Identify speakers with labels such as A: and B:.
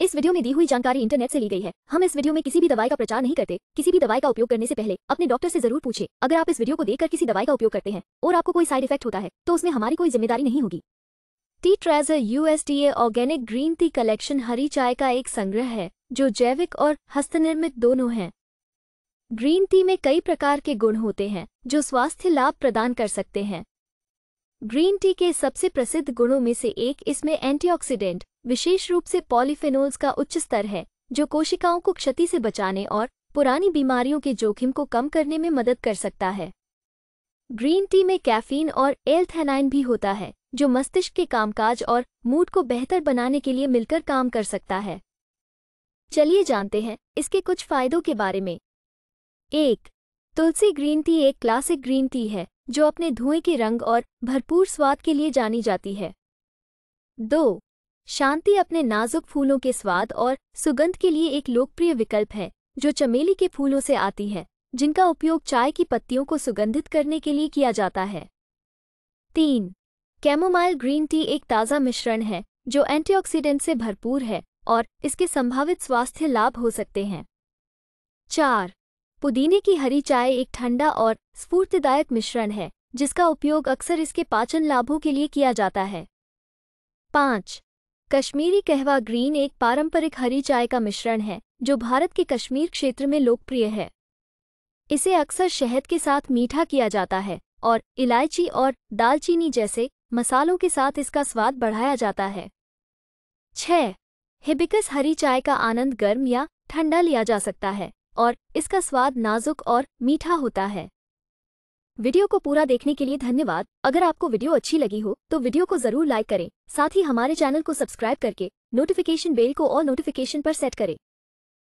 A: इस वीडियो में दी हुई जानकारी इंटरनेट से ली गई है हम इस वीडियो में किसी भी दवाई का प्रचार नहीं करते किसी भी दवाई का उपयोग करने से पहले अपने डॉक्टर से जरूर पूछे अगर आप इस वीडियो को देखकर किसी दवाई का उपयोग करते हैं और आपको कोई साइड इफेक्ट होता है तो उसमें हमारी कोई जिम्मेदारी नहीं होगी tea treasure USDA organic green tea collection हरी चाय का एक संग्रह है जो जैविक और हस्तनिर्मित दोनों है ग्रीन टी में कई प्रकार के गुण होते हैं जो स्वास्थ्य लाभ प्रदान कर सकते हैं ग्रीन टी के सबसे प्रसिद्ध गुणों में से एक इसमें एंटीऑक्सीडेंट विशेष रूप से पॉलीफेनोल्स का उच्च स्तर है जो कोशिकाओं को क्षति से बचाने और पुरानी बीमारियों के जोखिम को कम करने में मदद कर सकता है ग्रीन टी में कैफीन और एल्थेनाइन भी होता है जो मस्तिष्क के कामकाज और मूड को बेहतर बनाने के लिए मिलकर काम कर सकता है चलिए जानते हैं इसके कुछ फायदों के बारे में एक तुलसी ग्रीन टी एक क्लासिक ग्रीन टी है जो अपने धुएं के रंग और भरपूर स्वाद के लिए जानी जाती है दो शांति अपने नाजुक फूलों के स्वाद और सुगंध के लिए एक लोकप्रिय विकल्प है जो चमेली के फूलों से आती है जिनका उपयोग चाय की पत्तियों को सुगंधित करने के लिए किया जाता है तीन कैमोमाइल ग्रीन टी एक ताज़ा मिश्रण है जो एंटीऑक्सीडेंट से भरपूर है और इसके संभावित स्वास्थ्य लाभ हो सकते हैं चार पुदीने की हरी चाय एक ठंडा और स्फूर्तिदायक मिश्रण है जिसका उपयोग अक्सर इसके पाचन लाभों के लिए किया जाता है पाँच कश्मीरी कहवा ग्रीन एक पारंपरिक हरी चाय का मिश्रण है जो भारत के कश्मीर क्षेत्र में लोकप्रिय है इसे अक्सर शहद के साथ मीठा किया जाता है और इलायची और दालचीनी जैसे मसालों के साथ इसका स्वाद बढ़ाया जाता है छह हिबिकस हरी चाय का आनंद गर्म या ठंडा लिया जा सकता है और इसका स्वाद नाजुक और मीठा होता है वीडियो को पूरा देखने के लिए धन्यवाद अगर आपको वीडियो अच्छी लगी हो तो वीडियो को जरूर लाइक करें साथ ही हमारे चैनल को सब्सक्राइब करके नोटिफिकेशन बेल को और नोटिफिकेशन पर सेट करें